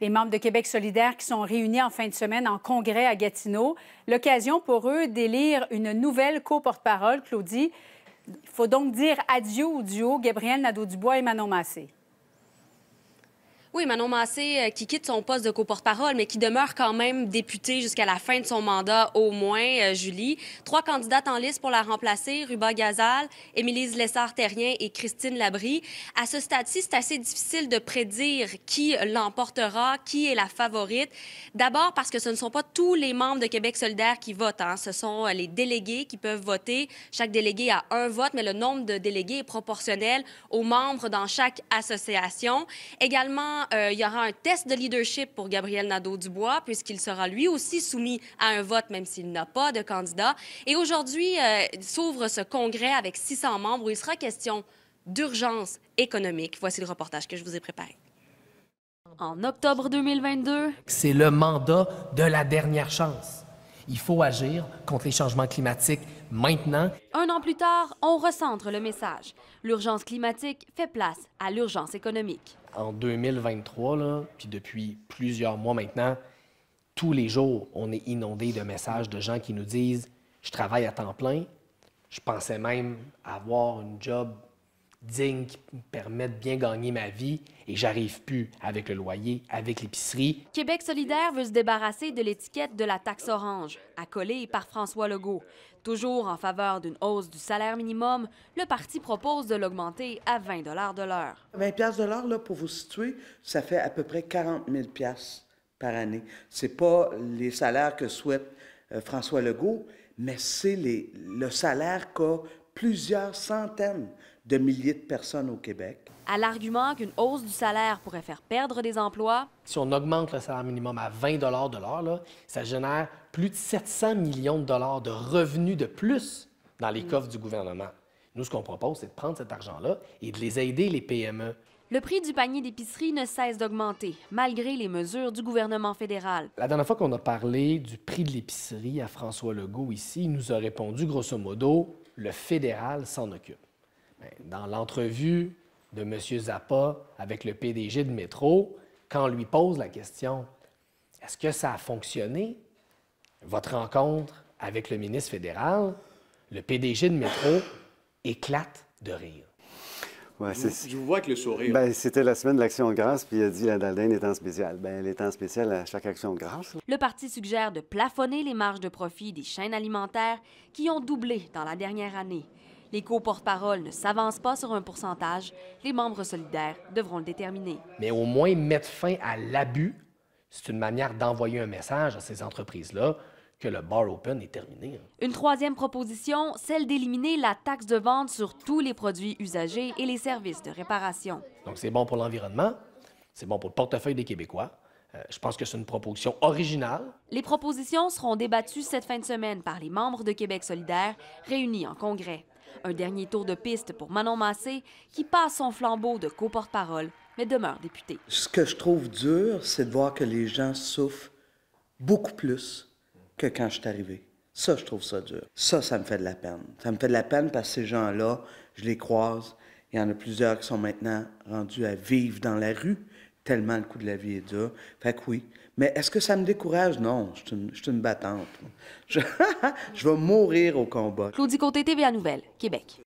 les membres de Québec solidaire qui sont réunis en fin de semaine en congrès à Gatineau. L'occasion pour eux d'élire une nouvelle co-porte-parole, Claudie. Il faut donc dire adieu au duo Gabriel Nadeau-Dubois et Manon Massé. Oui, Manon Massé, euh, qui quitte son poste de coporte-parole, mais qui demeure quand même députée jusqu'à la fin de son mandat, au moins, euh, Julie. Trois candidates en liste pour la remplacer, Ruba Gazal, Émilie Lessard-Terrien et Christine Labrie. À ce stade-ci, c'est assez difficile de prédire qui l'emportera, qui est la favorite. D'abord parce que ce ne sont pas tous les membres de Québec solidaire qui votent. Hein. Ce sont euh, les délégués qui peuvent voter. Chaque délégué a un vote, mais le nombre de délégués est proportionnel aux membres dans chaque association. Également, euh, il y aura un test de leadership pour Gabriel Nadeau-Dubois, puisqu'il sera lui aussi soumis à un vote, même s'il n'a pas de candidat. Et aujourd'hui euh, s'ouvre ce congrès avec 600 membres où il sera question d'urgence économique. Voici le reportage que je vous ai préparé. En octobre 2022, c'est le mandat de la dernière chance. Il faut agir contre les changements climatiques maintenant. Un an plus tard, on recentre le message. L'urgence climatique fait place à l'urgence économique. En 2023, puis depuis plusieurs mois maintenant, tous les jours, on est inondé de messages de gens qui nous disent Je travaille à temps plein, je pensais même avoir un job dignes qui me permettent de bien gagner ma vie et j'arrive plus avec le loyer, avec l'épicerie. Québec solidaire veut se débarrasser de l'étiquette de la taxe orange, accolée par François Legault. Toujours en faveur d'une hausse du salaire minimum, le parti propose de l'augmenter à 20 de l'heure. 20 de l'heure, là, pour vous situer, ça fait à peu près 40 000 par année. C'est pas les salaires que souhaite euh, François Legault, mais c'est le salaire qu'a plusieurs centaines de milliers de personnes au Québec. À l'argument qu'une hausse du salaire pourrait faire perdre des emplois. Si on augmente le salaire minimum à 20 de l'heure, ça génère plus de 700 millions de dollars de revenus de plus dans les mm. coffres du gouvernement. Nous, ce qu'on propose, c'est de prendre cet argent-là et de les aider, les PME. Le prix du panier d'épicerie ne cesse d'augmenter, malgré les mesures du gouvernement fédéral. La dernière fois qu'on a parlé du prix de l'épicerie à François Legault ici, il nous a répondu grosso modo le fédéral s'en occupe. Ben, dans l'entrevue de M. Zappa avec le PDG de Métro, quand on lui pose la question Est-ce que ça a fonctionné, votre rencontre avec le ministre fédéral Le PDG de Métro éclate de rire je, vous vois avec le sourire. Ben, c'était la semaine de l'Action de grâce, puis il a dit la Daldane est en spécial. Ben, elle est en spécial à chaque Action de grâce. Le parti suggère de plafonner les marges de profit des chaînes alimentaires qui ont doublé dans la dernière année. Les co-porte-parole ne s'avancent pas sur un pourcentage. Les membres solidaires devront le déterminer. Mais au moins mettre fin à l'abus, c'est une manière d'envoyer un message à ces entreprises-là que le bar open est terminé. Hein. Une troisième proposition, celle d'éliminer la taxe de vente sur tous les produits usagés et les services de réparation. Donc c'est bon pour l'environnement, c'est bon pour le portefeuille des Québécois. Euh, je pense que c'est une proposition originale. Les propositions seront débattues cette fin de semaine par les membres de Québec solidaire réunis en congrès. Un dernier tour de piste pour Manon Massé, qui passe son flambeau de co-porte-parole, mais demeure député. Ce que je trouve dur, c'est de voir que les gens souffrent beaucoup plus que quand je suis arrivé. Ça, je trouve ça dur. Ça, ça me fait de la peine. Ça me fait de la peine parce que ces gens-là, je les croise. Il y en a plusieurs qui sont maintenant rendus à vivre dans la rue, tellement le coût de la vie est dur. Fait que oui. Mais est-ce que ça me décourage? Non, je suis une, battante. Je, vais mourir au combat. Claudie Côté, TVA Nouvelle, Québec.